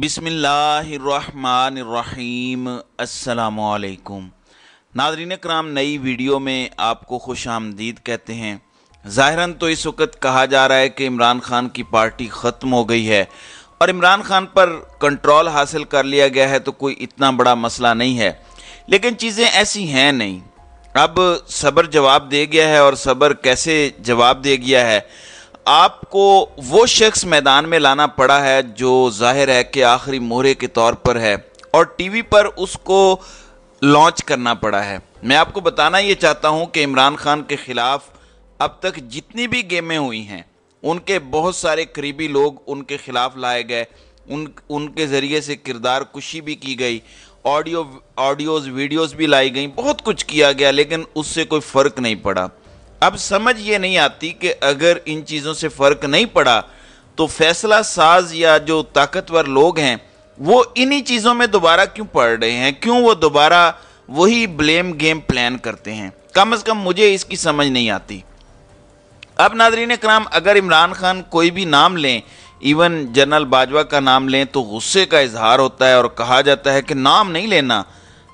बिसमीम अल्लाम नादरीन कराम नई वीडियो में आपको खुश आमदीद कहते हैं ज़ाहिरा तो इस वक्त कहा जा रहा है कि इमरान ख़ान की पार्टी ख़त्म हो गई है और इमरान ख़ान पर कंट्रोल हासिल कर लिया गया है तो कोई इतना बड़ा मसला नहीं है लेकिन चीज़ें ऐसी हैं नहीं अब सब्र जवाब दे गया है और सब्र कैसे जवाब दे गया है आपको वो शख्स मैदान में लाना पड़ा है जो जाहिर है कि आखिरी मोहरे के तौर पर है और टीवी पर उसको लॉन्च करना पड़ा है मैं आपको बताना ये चाहता हूँ कि इमरान खान के ख़िलाफ़ अब तक जितनी भी गेमें हुई हैं उनके बहुत सारे करीबी लोग उनके ख़िलाफ़ लाए गए उन उनके ज़रिए से किरदार कुशी भी की गई ऑडियो ऑडियोज़ वीडियोज़ भी लाई गई बहुत कुछ किया गया लेकिन उससे कोई फ़र्क नहीं पड़ा अब समझ ये नहीं आती कि अगर इन चीज़ों से फ़र्क नहीं पड़ा तो फैसला साज या जो ताकतवर लोग हैं वो इन्हीं चीज़ों में दोबारा क्यों पड़ रहे हैं क्यों वो दोबारा वही ब्लेम गेम प्लान करते हैं कम अज़ कम मुझे इसकी समझ नहीं आती अब नादरीन कराम अगर इमरान खान कोई भी नाम लें इवन जनरल बाजवा का नाम लें तो गुस्से का इजहार होता है और कहा जाता है कि नाम नहीं लेना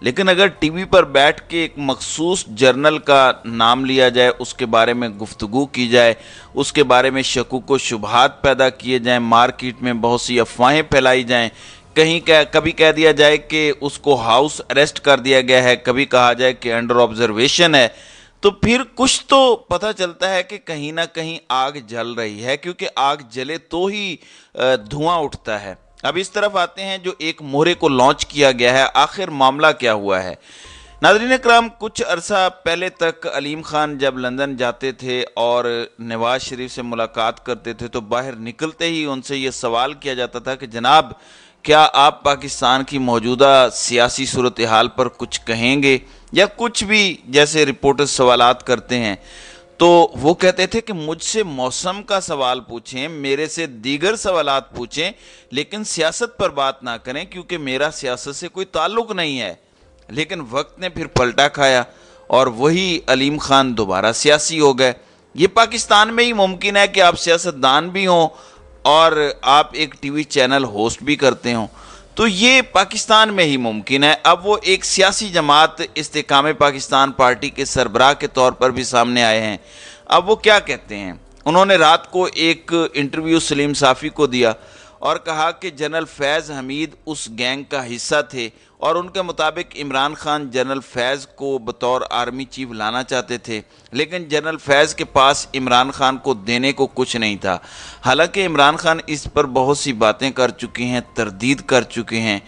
लेकिन अगर टीवी पर बैठ के एक मखसूस जर्नल का नाम लिया जाए उसके बारे में गुफ्तु की जाए उसके बारे में शकु को शुभात पैदा किए जाएं मार्केट में बहुत सी अफवाहें फैलाई जाएं कहीं कह कभी कह दिया जाए कि उसको हाउस अरेस्ट कर दिया गया है कभी कहा जाए कि अंडर ऑब्जर्वेशन है तो फिर कुछ तो पता चलता है कि कहीं ना कहीं आग जल रही है क्योंकि आग जले तो ही धुआं उठता है अब इस तरफ आते हैं जो एक मोहरे को लॉन्च किया गया है आखिर मामला क्या हुआ है नादरीन कराम कुछ अरसा पहले तक अलीम ख़ान जब लंदन जाते थे और नवाज शरीफ से मुलाकात करते थे तो बाहर निकलते ही उनसे ये सवाल किया जाता था कि जनाब क्या आप पाकिस्तान की मौजूदा सियासी सूरत हाल पर कुछ कहेंगे या कुछ भी जैसे रिपोर्टर्स सवालत करते हैं तो वो कहते थे कि मुझसे मौसम का सवाल पूछें मेरे से दीगर सवालात पूछें लेकिन सियासत पर बात ना करें क्योंकि मेरा सियासत से कोई ताल्लुक नहीं है लेकिन वक्त ने फिर पलटा खाया और वही अलीम खान दोबारा सियासी हो गए ये पाकिस्तान में ही मुमकिन है कि आप सियासतदान भी हों और आप एक टीवी चैनल होस्ट भी करते हों तो ये पाकिस्तान में ही मुमकिन है अब वो एक सियासी जमात इस्तेकाम पाकिस्तान पार्टी के सरबराह के तौर पर भी सामने आए हैं अब वो क्या कहते हैं उन्होंने रात को एक इंटरव्यू सलीम साफ़ी को दिया और कहा कि जनरल फैज़ हमीद उस गैंग का हिस्सा थे और उनके मुताबिक इमरान खान जनरल फैज़ को बतौर आर्मी चीफ लाना चाहते थे लेकिन जनरल फैज़ के पास इमरान खान को देने को कुछ नहीं था हालांकि इमरान खान इस पर बहुत सी बातें कर चुके हैं तरदीद कर चुके हैं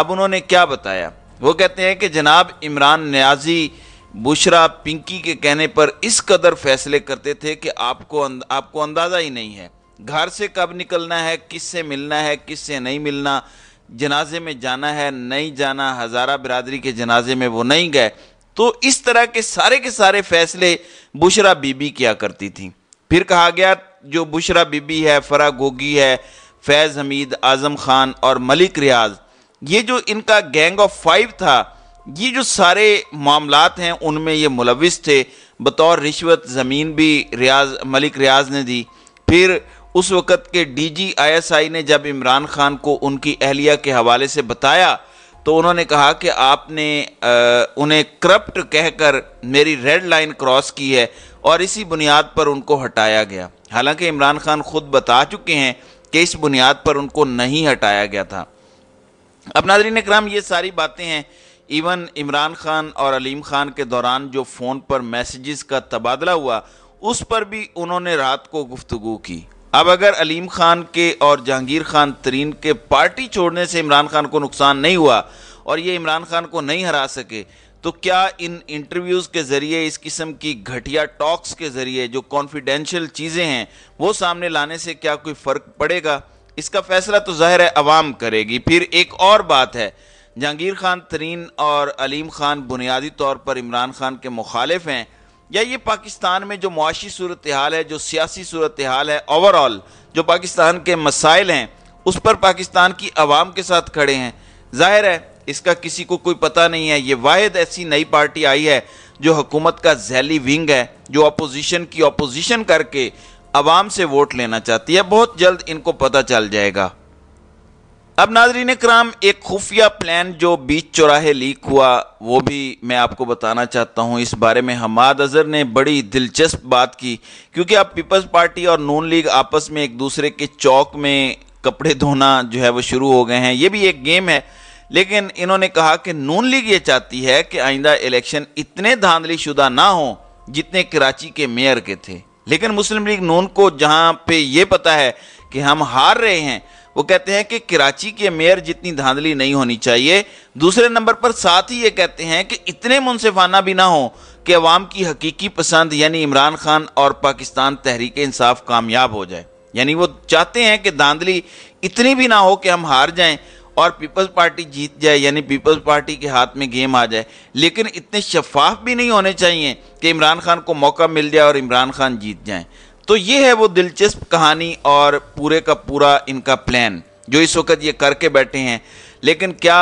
अब उन्होंने क्या बताया वो कहते हैं कि जनाब इमरान न्याजी बुशरा पिंकी के कहने पर इस कदर फैसले करते थे कि आपको अंद, आपको अंदाज़ा ही नहीं है घर से कब निकलना है किससे मिलना है किससे नहीं मिलना जनाजे में जाना है नहीं जाना हज़ारा बिरादरी के जनाजे में वो नहीं गए तो इस तरह के सारे के सारे फैसले बुशरा बीबी किया करती थी फिर कहा गया जो बुशरा बीबी है फरा गोगी है फैज़ हमीद आज़म खान और मलिक रियाज ये जो इनका गैंग ऑफ फाइव था ये जो सारे मामला हैं उनमें ये मुलविस थे बतौर रिश्वत ज़मीन भी रियाज मलिक रियाज ने दी फिर उस वक़्त के एस आई ने जब इमरान खान को उनकी अहलिया के हवाले से बताया तो उन्होंने कहा कि आपने आ, उन्हें करप्ट कहकर मेरी रेड लाइन क्रॉस की है और इसी बुनियाद पर उनको हटाया गया हालांकि इमरान खान खुद बता चुके हैं कि इस बुनियाद पर उनको नहीं हटाया गया था अब नादरीन कराम ये सारी बातें हैं इवन इमरान खान और अलीम खान के दौरान जो फ़ोन पर मैसेजेस का तबादला हुआ उस पर भी उन्होंने रात को गुफ्तु की अब अगर अलीम खान के और जहांगीर खान तरीन के पार्टी छोड़ने से इमरान खान को नुकसान नहीं हुआ और ये इमरान खान को नहीं हरा सके तो क्या इन इंटरव्यूज़ के ज़रिए इस किस्म की घटिया टॉक्स के ज़रिए जो कॉन्फिडेंशियल चीज़ें हैं वो सामने लाने से क्या कोई फ़र्क पड़ेगा इसका फैसला तो ज़ाहिर है अवाम करेगी फिर एक और बात है जहांगीर खान तरीन और अलीम खान बुनियादी तौर पर इमरान खान के मुखालिफ हैं या ये पाकिस्तान में जो मुआशी सूरत हाल है जो सियासी सूरत हाल है ओवरऑल जो पाकिस्तान के मसाइल हैं उस पर पाकिस्तान की आवाम के साथ खड़े हैं जाहिर है इसका किसी को कोई पता नहीं है ये वाद ऐसी नई पार्टी आई है जो हुकूमत का जैली विंग है जो अपोजिशन की अपोजिशन करके आवाम से वोट लेना चाहती है बहुत जल्द इनको पता चल जाएगा अब नाजरीन कराम एक खुफिया प्लान जो बीच चौराहे लीक हुआ वो भी मैं आपको बताना चाहता हूँ इस बारे में हमाद अजहर ने बड़ी दिलचस्प बात की क्योंकि अब पीपल्स पार्टी और नून लीग आपस में एक दूसरे के चौक में कपड़े धोना जो है वो शुरू हो गए हैं ये भी एक गेम है लेकिन इन्होंने कहा कि नून लीग ये चाहती है कि आइंदा इलेक्शन इतने धांधली शुदा ना हो जितने कराची के मेयर के थे लेकिन मुस्लिम लीग नून को जहाँ पे ये पता है कि हम हार रहे हैं वो कहते हैं कि कराची के मेयर जितनी धांधली नहीं होनी चाहिए दूसरे नंबर पर साथ ही ये कहते हैं कि इतने मुनसिफाना भी ना हो कि अवाम की हकीकी पसंद यानी इमरान खान और पाकिस्तान तहरीक इंसाफ कामयाब हो जाए यानी वो चाहते हैं कि धांधली इतनी भी ना हो कि हम हार जाएं और पीपल्स पार्टी जीत जाए यानी पीपल्स पार्टी के हाथ में गेम आ जाए लेकिन इतने शफाफ भी नहीं होने चाहिए कि इमरान खान को मौका मिल जाए और इमरान खान जीत जाएं तो ये है वो दिलचस्प कहानी और पूरे का पूरा इनका प्लान जो इस वक्त ये करके बैठे हैं लेकिन क्या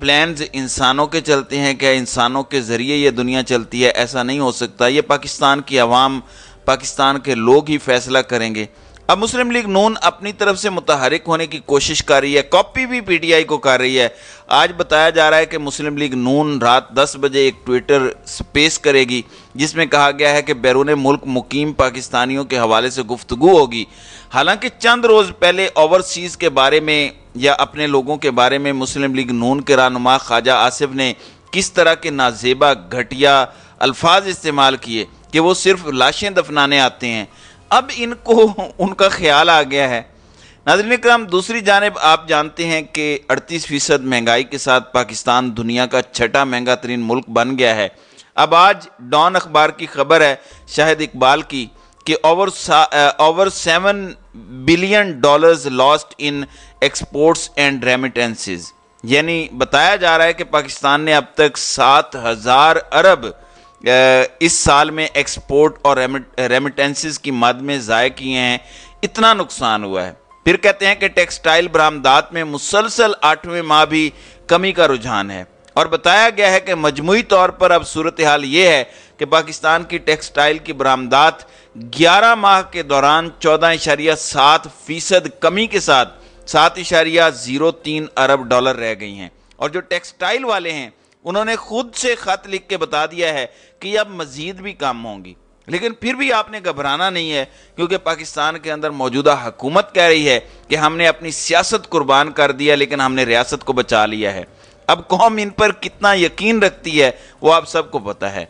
प्लान्स इंसानों के चलते हैं क्या इंसानों के ज़रिए ये दुनिया चलती है ऐसा नहीं हो सकता ये पाकिस्तान की आवाम पाकिस्तान के लोग ही फैसला करेंगे अब मुस्लिम लीग नून अपनी तरफ से मुतहरिक होने की कोशिश कर रही है कॉपी भी पीटीआई को कर रही है आज बताया जा रहा है कि मुस्लिम लीग नून रात 10 बजे एक ट्विटर स्पेस करेगी जिसमें कहा गया है कि बैरून मुल्क मुकीम पाकिस्तानियों के हवाले से गुफ्तु होगी हालांकि चंद रोज़ पहले ओवरसीज़ के बारे में या अपने लोगों के बारे में मुस्लिम लीग नून के रहनुमा ख्वाजा आसिफ ने किस तरह के नाजेबा घटिया अल्फाज इस्तेमाल किए कि वो सिर्फ लाशें दफनाने आते हैं अब इनको उनका ख्याल आ गया है नाजरन कराम दूसरी जानब आप जानते हैं कि अड़तीस फ़ीसद महंगाई के साथ पाकिस्तान दुनिया का छठा महंगा तरीन मुल्क बन गया है अब आज डॉन अखबार की खबर है शाहिद इकबाल की कि over over seven billion dollars lost in exports and remittances यानी बताया जा रहा है कि पाकिस्तान ने अब तक सात हज़ार अरब इस साल में एक्सपोर्ट और रेमिटेंसेस की मद में ज़ाय किए हैं इतना नुकसान हुआ है फिर कहते हैं कि टेक्सटाइल बरामदात में मुसलसल आठवें माह भी कमी का रुझान है और बताया गया है कि मजमू तौर पर अब सूरत हाल ये है कि पाकिस्तान की टेक्सटाइल की बरामदात 11 माह के दौरान चौदह इशारिया सात फीसद कमी के साथ सात इशारिया ज़ीरो तीन अरब डॉलर रह गई हैं और जो टेक्सटाइल वाले हैं उन्होंने खुद से खत लिख के बता दिया है कि अब मजीद भी काम होंगी लेकिन फिर भी आपने घबराना नहीं है क्योंकि पाकिस्तान के अंदर मौजूदा हुकूमत कह रही है कि हमने अपनी सियासत कुर्बान कर दिया लेकिन हमने रियासत को बचा लिया है अब कौम इन पर कितना यकीन रखती है वो आप सबको पता है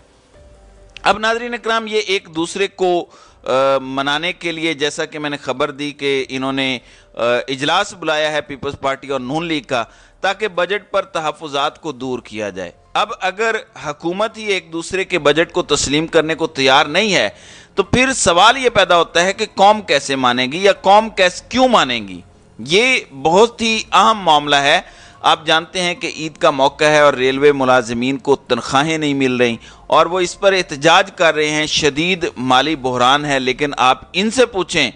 अब नाजरीन कराम ये एक दूसरे को आ, मनाने के लिए जैसा कि मैंने खबर दी कि इन्होंने इजलास बुलाया है पीपल्स पार्टी और नून लीग का ताकि बजट पर तहफात को दूर किया जाए अब अगर हकूमत ही एक दूसरे के बजट को तस्लीम करने को तैयार नहीं है तो फिर सवाल ये पैदा होता है कि कौम कैसे मानेगी या कौम कैसे क्यों मानेगी ये बहुत ही अहम मामला है आप जानते हैं कि ईद का मौका है और रेलवे मुलाजमीन को तनख्वाहें नहीं मिल रही और वो इस पर एहतजाज कर रहे हैं शदीद माली बहरान है लेकिन आप इनसे पूछें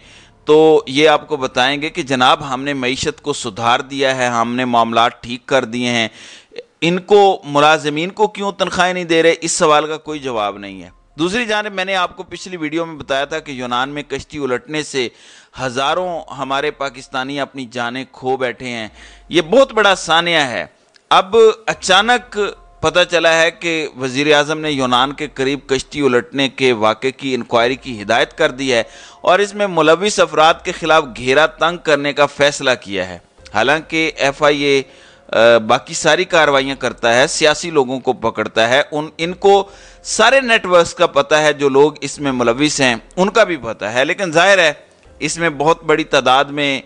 तो ये आपको बताएंगे कि जनाब हमने मीशत को सुधार दिया है हमने मामला ठीक कर दिए हैं इनको मुलाजमीन को क्यों तनख्वाहें नहीं दे रहे इस सवाल का कोई जवाब नहीं है दूसरी जानब मैंने आपको पिछली वीडियो में बताया था कि यूनान में कश्ती उलटने से हज़ारों हमारे पाकिस्तानी अपनी जानें खो बैठे हैं ये बहुत बड़ा सानिया है अब अचानक पता चला है कि वजीर अजम ने यूनान के करीब कश्ती उलटने के वाक़े की इंक्वायरी की हिदायत कर दी है और इसमें मुलविस अफराद के ख़िलाफ़ घेरा तंग करने का फ़ैसला किया है हालांकि एफ आई ए बाकी सारी कार्रवाइयां करता है सियासी लोगों को पकड़ता है उन इनको सारे नेटवर्क्स का पता है जो लोग इसमें मुलविस हैं उनका भी पता है लेकिन जाहिर है इसमें बहुत बड़ी तादाद में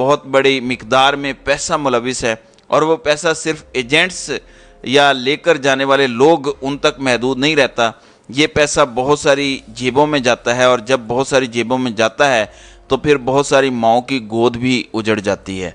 बहुत बड़ी मकदार में पैसा मुलविस है और वो पैसा सिर्फ एजेंट्स या लेकर जाने वाले लोग उन तक महदूद नहीं रहता ये पैसा बहुत सारी जेबों में जाता है और जब बहुत सारी जेबों में जाता है तो फिर बहुत सारी माओ की गोद भी उजड़ जाती है